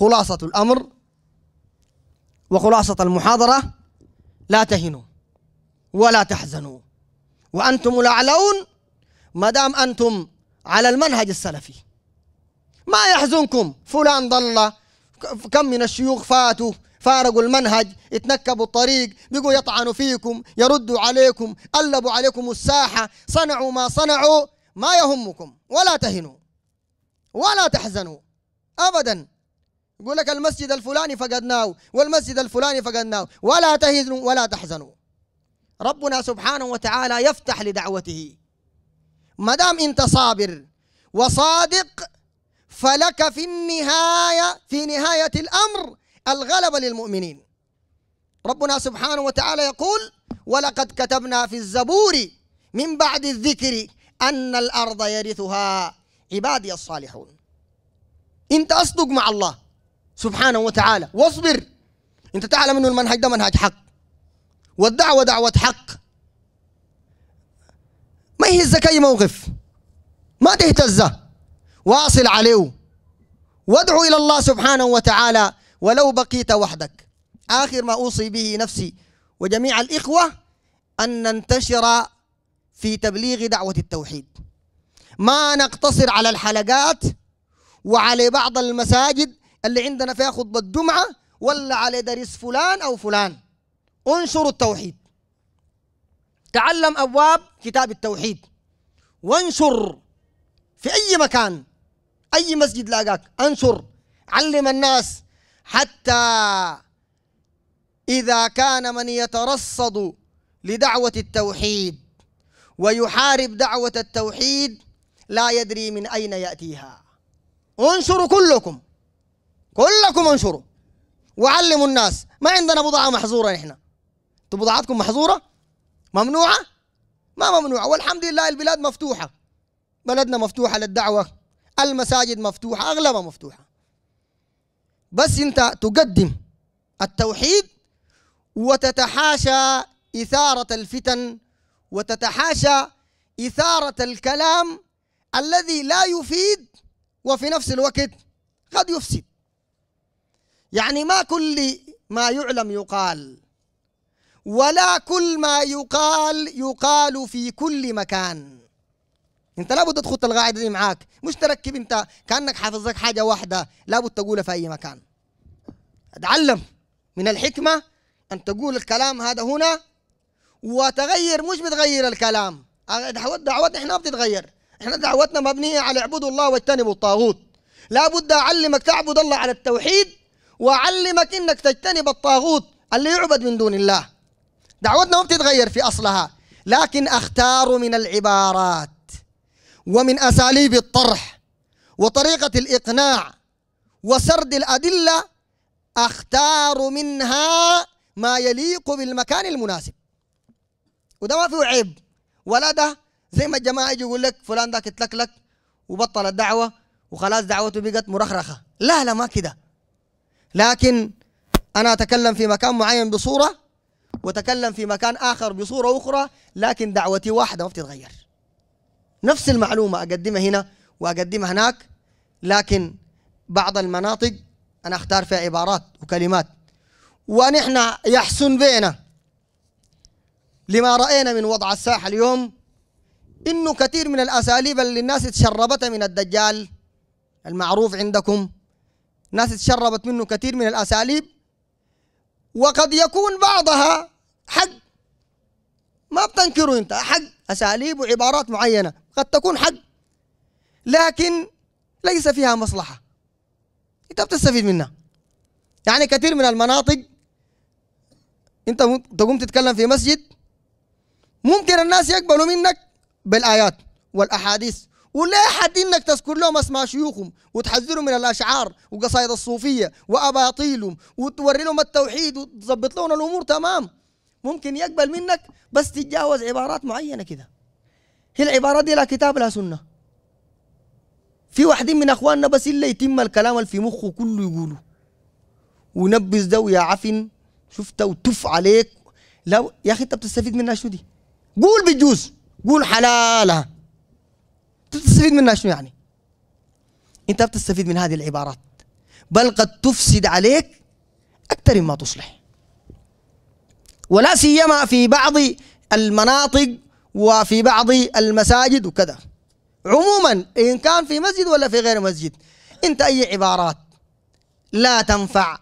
خلاصة الأمر وخلاصة المحاضرة لا تهنوا ولا تحزنوا وأنتم الأعلون ما دام أنتم على المنهج السلفي ما يحزنكم فلان ضل كم من الشيوخ فاتوا فارقوا المنهج اتنكبوا الطريق بقوا يطعنوا فيكم يردوا عليكم قلبوا عليكم الساحة صنعوا ما صنعوا ما يهمكم ولا تهنوا ولا تحزنوا أبدا يقول لك المسجد الفلاني فقدناه والمسجد الفلاني فقدناه ولا تهزنوا ولا تحزنوا ربنا سبحانه وتعالى يفتح لدعوته ما دام انت صابر وصادق فلك في النهايه في نهايه الامر الغلبه للمؤمنين ربنا سبحانه وتعالى يقول ولقد كتبنا في الزبور من بعد الذكر ان الارض يرثها عبادي الصالحون انت اصدق مع الله سبحانه وتعالى واصبر انت تعلم انه المنهج ده منهج حق والدعوه دعوه حق ما يهزك اي موقف ما تهتزه واصل عليه وادعو الى الله سبحانه وتعالى ولو بقيت وحدك اخر ما اوصي به نفسي وجميع الاخوه ان ننتشر في تبليغ دعوه التوحيد ما نقتصر على الحلقات وعلى بعض المساجد اللي عندنا فيها خطبة جمعة ولا على درس فلان أو فلان انشروا التوحيد تعلم أبواب كتاب التوحيد وانشر في أي مكان أي مسجد لاقاك انشر علم الناس حتى إذا كان من يترصد لدعوة التوحيد ويحارب دعوة التوحيد لا يدري من أين يأتيها انشروا كلكم كلكم انشروا وعلموا الناس ما عندنا بضاعة محظورة نحن انتوا بضاعتكم محظورة ممنوعة ما ممنوعة والحمد لله البلاد مفتوحة بلدنا مفتوحة للدعوة المساجد مفتوحة أغلبها مفتوحة بس أنت تقدم التوحيد وتتحاشى إثارة الفتن وتتحاشى إثارة الكلام الذي لا يفيد وفي نفس الوقت قد يفسد يعني ما كل ما يعلم يقال ولا كل ما يقال يقال في كل مكان انت لابد تخط القاعده دي معاك مش تركب انت كانك حافظ لك حاجه واحده لابد تقولها في اي مكان اتعلم من الحكمه ان تقول الكلام هذا هنا وتغير مش بتغير الكلام دعوتنا احنا ما بتتغير احنا دعوتنا مبنيه على اعبدوا الله واجتنبوا الطاغوت لابد اعلمك تعبد الله على التوحيد وأعلمك إنك تجتنب الطاغوت اللي يعبد من دون الله دعوتنا ما بتتغير في أصلها لكن أختار من العبارات ومن أساليب الطرح وطريقة الإقناع وسرد الأدلة أختار منها ما يليق بالمكان المناسب وده ما فيه عيب ولا ده زي ما الجماعة يجي يقول لك فلان ذاك اتلكلك وبطل الدعوة وخلاص دعوته بقت مرخرخة لا لا ما كده لكن أنا أتكلم في مكان معين بصورة وتكلم في مكان آخر بصورة أخرى لكن دعوتي واحدة ما بتتغير نفس المعلومة أقدمها هنا وأقدمها هناك لكن بعض المناطق أنا أختار فيها عبارات وكلمات ونحن يحسن بينا لما رأينا من وضع الساحة اليوم إنه كثير من الأساليب اللي الناس تشربتها من الدجال المعروف عندكم ناس اتشربت منه كثير من الأساليب وقد يكون بعضها حق ما بتنكره أنت حق أساليب وعبارات معينة قد تكون حق لكن ليس فيها مصلحة أنت بتستفيد منها يعني كثير من المناطق أنت تقوم تتكلم في مسجد ممكن الناس يقبلوا منك بالآيات والأحاديث ولا حد انك تذكر لهم اسماء شيوخهم وتحذرهم من الاشعار وقصائد الصوفيه واباطيلهم وتوري لهم التوحيد وتظبط لهم الامور تمام ممكن يقبل منك بس تتجاوز عبارات معينه كده هي العبارات دي لا كتاب لا سنه في واحدين من اخواننا بس الا يتم الكلام اللي في مخه كله يقوله ونبذ ده ويا عفن شفته وتف عليك لا يا اخي انت بتستفيد منها شو دي قول بجوز قول حلالها تستفيد منها شنو يعني انت بتستفيد من هذه العبارات بل قد تفسد عليك اكثر مما تصلح ولا سيما في بعض المناطق وفي بعض المساجد وكذا عموما ان كان في مسجد ولا في غير مسجد انت اي عبارات لا تنفع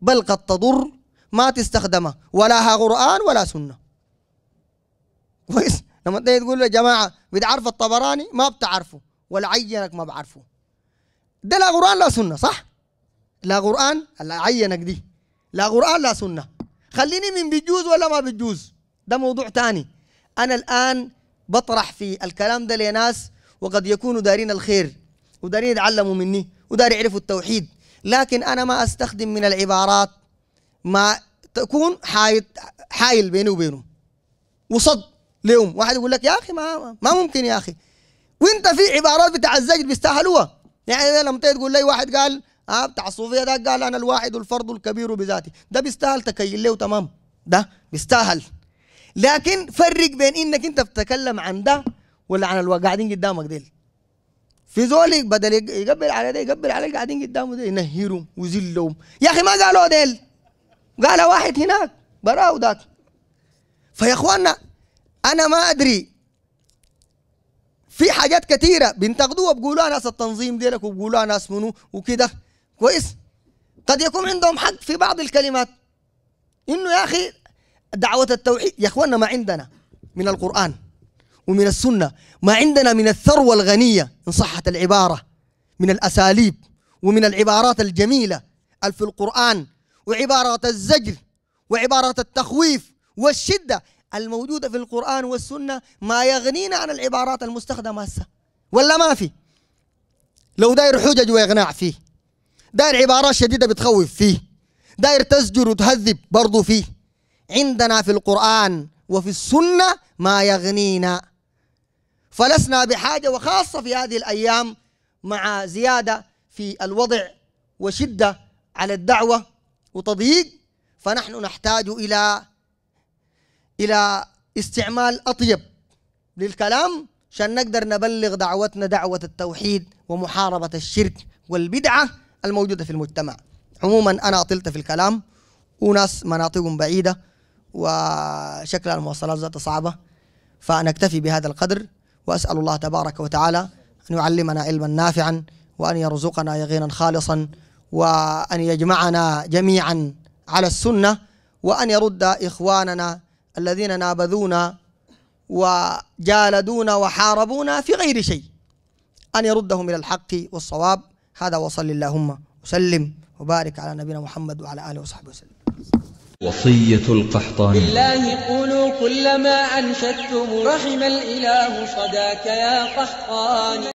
بل قد تضر ما تستخدمها ولا ها قران ولا سنه كويس لما انت تقول له يا جماعه بتعرف الطبراني ما بتعرفه ولا عينك ما بعرفه ده لا قران لا سنه صح لا قران لا عينك دي لا قران لا سنه خليني من بيجوز ولا ما بيجوز ده موضوع تاني انا الان بطرح في الكلام ده لناس وقد يكونوا دارين الخير ودارين يتعلموا مني ودار يعرفوا التوحيد لكن انا ما استخدم من العبارات ما تكون حايل بيني وبينه وصد لهم واحد يقول لك يا اخي ما ما ممكن يا اخي وانت في عبارات بتاع الزجر بيستاهلوها يعني لما تقول لي واحد قال اه بتاع الصوفيه ده قال انا الواحد الفرد الكبير بذاتي ده بيستاهل تكيل له تمام ده بيستاهل لكن فرق بين انك انت بتتكلم عن ده ولا عن اللي قاعدين قدامك ديل في زول بدل يقبل على ده يقبل على قاعدين قدامه ده ينهرهم ويذلهم يا اخي ما قالوا ديل قال واحد هناك براه ذاك فيا اخواننا انا ما ادري في حاجات كثيره بينتقدوها بيقولوها ناس التنظيم ديلك وبيقولوها ناس منو وكده كويس قد يكون عندهم حق في بعض الكلمات انه يا اخي دعوه التوحيد يا اخواننا ما عندنا من القران ومن السنه ما عندنا من الثروه الغنيه ان صحت العباره من الاساليب ومن العبارات الجميله في القران وعبارات الزجر وعبارات التخويف والشده الموجودة في القرآن والسنة ما يغنينا عن العبارات المستخدمة هسه ولا ما في لو داير حجج وإقناع فيه داير عبارات شديدة بتخوف فيه داير تزجر وتهذب برضو فيه عندنا في القرآن وفي السنة ما يغنينا فلسنا بحاجة وخاصة في هذه الأيام مع زيادة في الوضع وشدة على الدعوة وتضييق فنحن نحتاج إلى الى استعمال اطيب للكلام عشان نقدر نبلغ دعوتنا دعوه التوحيد ومحاربه الشرك والبدعه الموجوده في المجتمع عموما انا اطلت في الكلام وناس مناطقهم بعيده وشكل المواصلات ذات صعبه فنكتفي بهذا القدر واسال الله تبارك وتعالى ان يعلمنا علما نافعا وان يرزقنا يقينا خالصا وان يجمعنا جميعا على السنه وان يرد اخواننا الذين نابذونا وجالدونا وحاربونا في غير شيء أن يردهم إلى الحق والصواب هذا وصل اللهم وسلم وبارك على نبينا محمد وعلى آله وصحبه وسلم وصية القحطاني بالله قولوا كلما أنشدتم رحم الإله صداك يا قحطاني